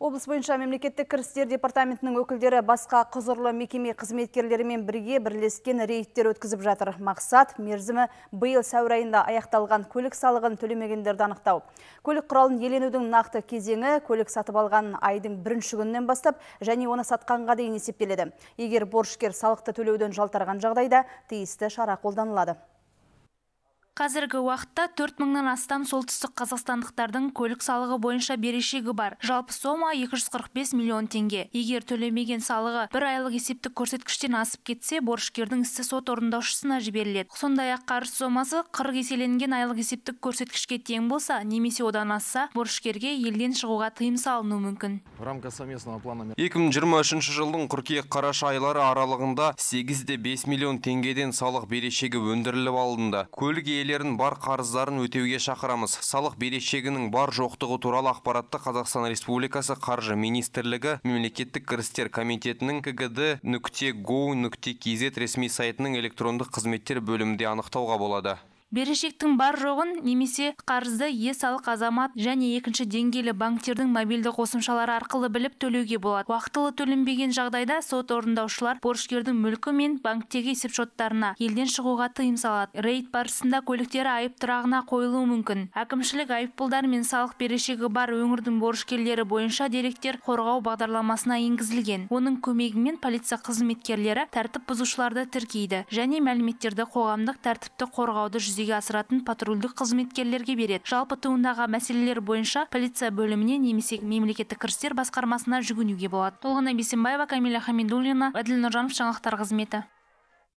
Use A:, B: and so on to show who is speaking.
A: Облыс бойынша мемлекеттік кірістер департаментінің өкілдері басқа қызырлы мекеме қызметкерлерімен бірге бірлескен рейдтер өткізіп жатыр. Мақсат мерзімі бұйыл сәуір аяқталған көлік салығын төлемегендерді анықтау. Көлік құралын еленудің нақты кезеңі көлік сатып алған айдың бірінші күнінен бастап және оны сатқанға дейін есептеледі. Егер борышкер салықты төлеуден жалтарған жағдайда тиісті шара қолданылады
B: қазіргі уақытта төрт мыңнан астам солтүстік қазақстандықтардың көлік салығы бойынша берешегі бар жалпы сома 245 миллион теңге егер төлемеген салығы бір айлық есептік көрсеткіштен асып кетсе борышкердің ісі сот орындаушысына жіберіледі сондай ақ қарыз сомасы қырық еселенген айлық есептік көрсеткішке тең болса немесе одан асса борышкерге елден шығуға тыйым салынуы мүмкін в рамках
C: совместного плана екі мың жиырма үшінші жылдың қыркүйек қараша айлары аралығында сегіз де бес миллион теңгеден салық берешегі өндіріліп алынды көлік иелерін бар қарыздарын өтеуге шақырамыз салық берешегінің бар жоқтығы туралы ақпаратты қазақстан республикасы қаржы министрлігі мемлекеттік кірістер комитетінің кгд нүкте гоу нүкте кз ресми сайтының электрондық қызметтер бөлімінде анықтауға болады
B: берешектің бар жоғын немесе қарызды салық азамат және екінші деңгейлі банктердің мобильді қосымшалары арқылы біліп төлеуге болады уақытылы төленбеген жағдайда сот орындаушылар борышкердің мүлкі мен банктегі есепшоттарына елден шығуға тыйым салады рейд барысында көліктері айып тұрағына қойылуы мүмкін әкімшілік айыппұлдар мен салық берешегі бар өңірдің борышкерлері бойынша деректер қорғау бағдарламасына енгізілген оның көмегімен полиция қызметкерлері тәртіп бұзушыларды тіркейді және мәліметтерді қоғамдық тәртіпті қорғауды жүзеге жүзеге асыратын патрульдік қызметкерлерге береді жалпы туындаған мәселелер бойынша полиция бөліміне немесе мемлекеттік кірістер басқармасына жүгінуге болады толғанай бейсенбаева камиля хамидуллина әділ нұржанов жаңалықтар қызметі